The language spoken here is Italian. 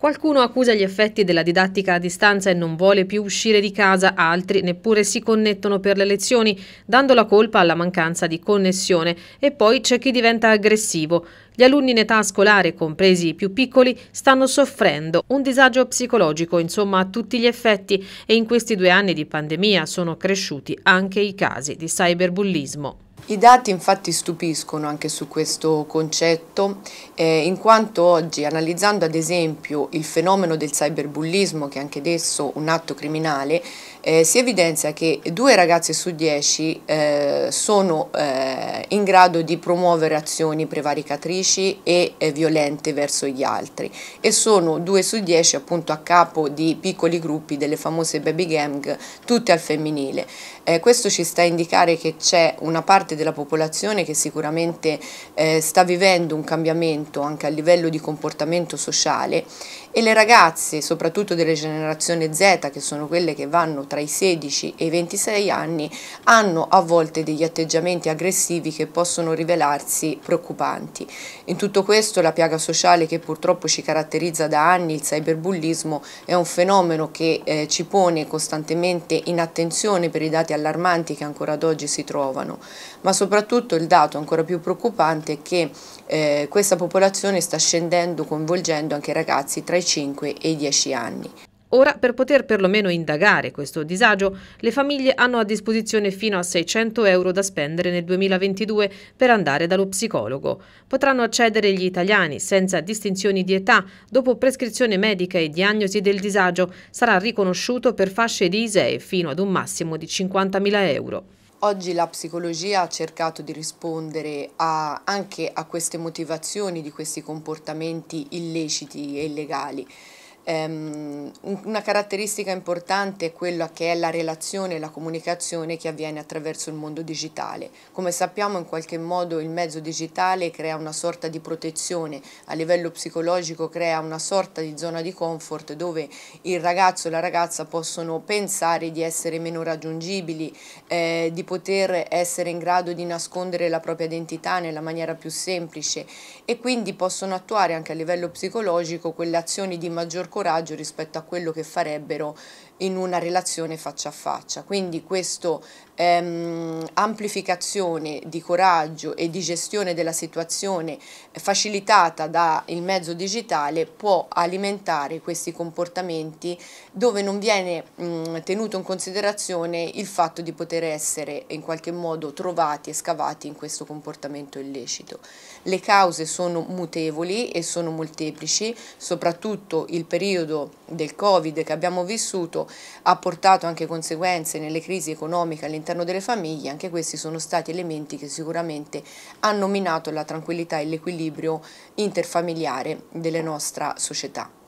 Qualcuno accusa gli effetti della didattica a distanza e non vuole più uscire di casa, altri neppure si connettono per le lezioni, dando la colpa alla mancanza di connessione e poi c'è chi diventa aggressivo. Gli alunni in età scolare, compresi i più piccoli, stanno soffrendo un disagio psicologico, insomma a tutti gli effetti, e in questi due anni di pandemia sono cresciuti anche i casi di cyberbullismo. I dati infatti stupiscono anche su questo concetto, eh, in quanto oggi analizzando ad esempio il fenomeno del cyberbullismo, che è anche adesso un atto criminale, eh, si evidenzia che due ragazze su dieci eh, sono eh, in grado di promuovere azioni prevaricatrici e eh, violente verso gli altri e sono due su dieci appunto a capo di piccoli gruppi delle famose baby gang, tutte al femminile. Eh, questo ci sta a indicare che c'è una parte della popolazione che sicuramente eh, sta vivendo un cambiamento anche a livello di comportamento sociale e le ragazze, soprattutto delle generazioni Z, che sono quelle che vanno tra i 16 e i 26 anni, hanno a volte degli atteggiamenti aggressivi che possono rivelarsi preoccupanti. In tutto questo la piaga sociale che purtroppo ci caratterizza da anni, il cyberbullismo, è un fenomeno che eh, ci pone costantemente in attenzione per i dati allarmanti che ancora ad oggi si trovano, ma soprattutto il dato ancora più preoccupante è che eh, questa popolazione sta scendendo coinvolgendo anche i ragazzi tra i 5 e i 10 anni. Ora, per poter perlomeno indagare questo disagio, le famiglie hanno a disposizione fino a 600 euro da spendere nel 2022 per andare dallo psicologo. Potranno accedere gli italiani senza distinzioni di età, dopo prescrizione medica e diagnosi del disagio, sarà riconosciuto per fasce di ISEE fino ad un massimo di 50.000 euro. Oggi la psicologia ha cercato di rispondere a, anche a queste motivazioni di questi comportamenti illeciti e illegali. Ehm, una caratteristica importante è quella che è la relazione e la comunicazione che avviene attraverso il mondo digitale. Come sappiamo in qualche modo il mezzo digitale crea una sorta di protezione, a livello psicologico crea una sorta di zona di comfort dove il ragazzo e la ragazza possono pensare di essere meno raggiungibili, eh, di poter essere in grado di nascondere la propria identità nella maniera più semplice e quindi possono attuare anche a livello psicologico quelle azioni di maggior coraggio rispetto a quello che farebbero in una relazione faccia a faccia. Quindi questa ehm, amplificazione di coraggio e di gestione della situazione facilitata dal mezzo digitale può alimentare questi comportamenti dove non viene mh, mm, tenuto in considerazione il fatto di poter essere in qualche modo trovati e scavati in questo comportamento illecito. Le cause sono mutevoli e sono molteplici, soprattutto il periodo del Covid che abbiamo vissuto ha portato anche conseguenze nelle crisi economiche all'interno delle famiglie, anche questi sono stati elementi che sicuramente hanno minato la tranquillità e l'equilibrio interfamiliare della nostra società.